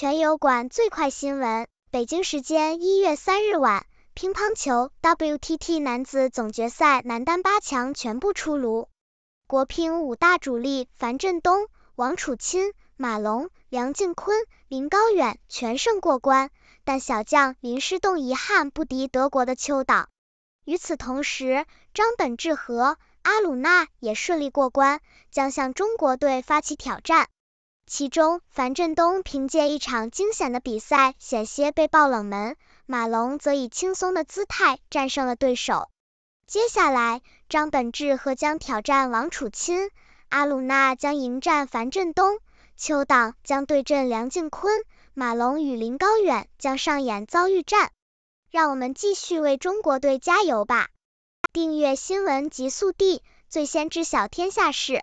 全有馆最快新闻：北京时间一月三日晚，乒乓球 WTT 男子总决赛男单八强全部出炉。国乒五大主力樊振东、王楚钦、马龙、梁靖昆、林高远全胜过关，但小将林诗栋遗憾不敌德国的邱党。与此同时，张本智和、阿鲁纳也顺利过关，将向中国队发起挑战。其中，樊振东凭借一场惊险的比赛险些被爆冷门，马龙则以轻松的姿态战胜了对手。接下来，张本智和将挑战王楚钦，阿鲁纳将迎战樊振东，邱党将对阵梁靖昆，马龙与林高远将上演遭遇战。让我们继续为中国队加油吧！订阅新闻极速递，最先知晓天下事。